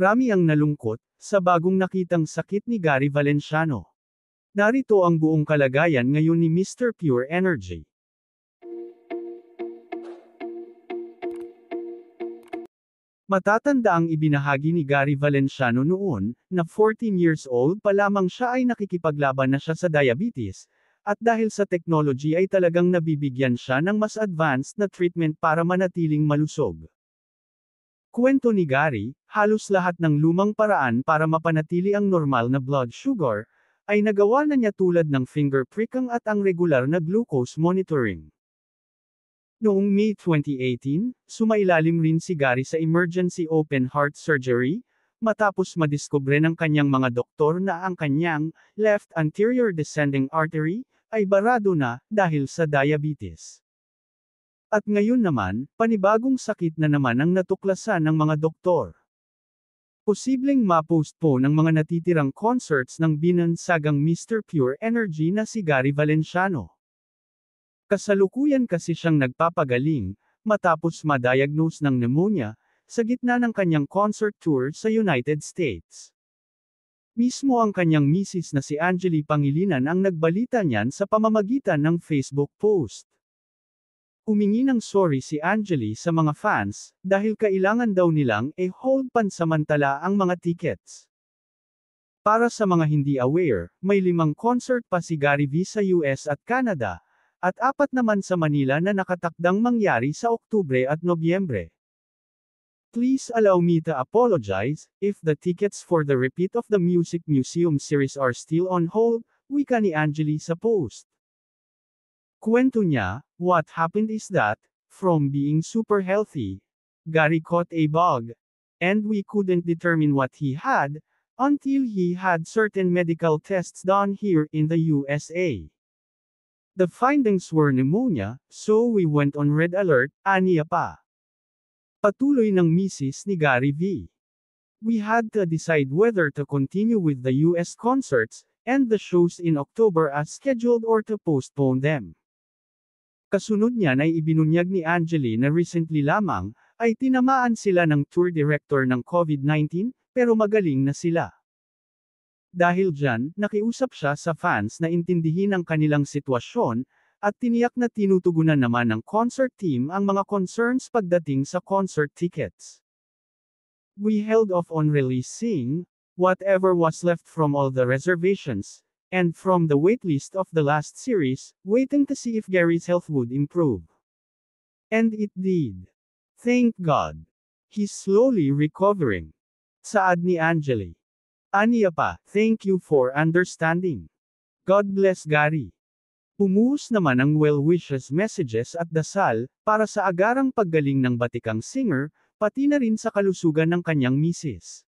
Rami ang nalungkot, sa bagong nakitang sakit ni Gary Valenciano. Narito ang buong kalagayan ngayon ni Mr. Pure Energy. Matatanda ang ibinahagi ni Gary Valenciano noon, na 14 years old pa lamang siya ay nakikipaglaban na siya sa diabetes, at dahil sa technology ay talagang nabibigyan siya ng mas advanced na treatment para manatiling malusog. Kwento ni Gary, halos lahat ng lumang paraan para mapanatili ang normal na blood sugar, ay nagawa na niya tulad ng finger pricking at ang regular na glucose monitoring. Noong May 2018, sumailalim rin si Gary sa emergency open heart surgery, matapos madiskubre ng kanyang mga doktor na ang kanyang left anterior descending artery ay barado na dahil sa diabetes. At ngayon naman, panibagong sakit na naman ang natuklasan ng mga doktor. Posibleng ma-post mapostpone ng mga natitirang concerts ng binansagang Mr. Pure Energy na si Gary Valenciano. Kasalukuyan kasi siyang nagpapagaling, matapos ma-diagnose ng pneumonia, sa gitna ng kanyang concert tour sa United States. Mismo ang kanyang misis na si Angeli Pangilinan ang nagbalita niyan sa pamamagitan ng Facebook post. Umingi ng sorry si Angeli sa mga fans, dahil kailangan daw nilang e-hold pansamantala ang mga tickets. Para sa mga hindi aware, may limang concert pa si Gary V sa US at Canada, at apat naman sa Manila na nakatakdang mangyari sa Oktubre at Nobyembre. Please allow me to apologize, if the tickets for the repeat of the Music Museum series are still on hold, wika ni Angeli sa post. Kwento niya, what happened is that, from being super healthy, Gary caught a bug, and we couldn't determine what he had, until he had certain medical tests done here in the USA. The findings were pneumonia, so we went on red alert, aniya pa. Patuloy ng misis ni Gary V. We had to decide whether to continue with the US concerts, and the shows in October as scheduled or to postpone them. Kasunod niya ay ibinunyag ni Angeli na recently lamang, ay tinamaan sila ng tour director ng COVID-19, pero magaling na sila. Dahil dyan, nakiusap siya sa fans na intindihin ang kanilang sitwasyon, at tiniyak na tinutugunan naman ng concert team ang mga concerns pagdating sa concert tickets. We held off on releasing whatever was left from all the reservations, And from the waitlist of the last series, waiting to see if Gary's health would improve. And it did. Thank God. He's slowly recovering. Saad ni Angeli. Aniya pa, thank you for understanding. God bless Gary. Pumuhos naman ang well wishes messages at dasal, para sa agarang paggaling ng batikang singer, pati na rin sa kalusugan ng kanyang misis.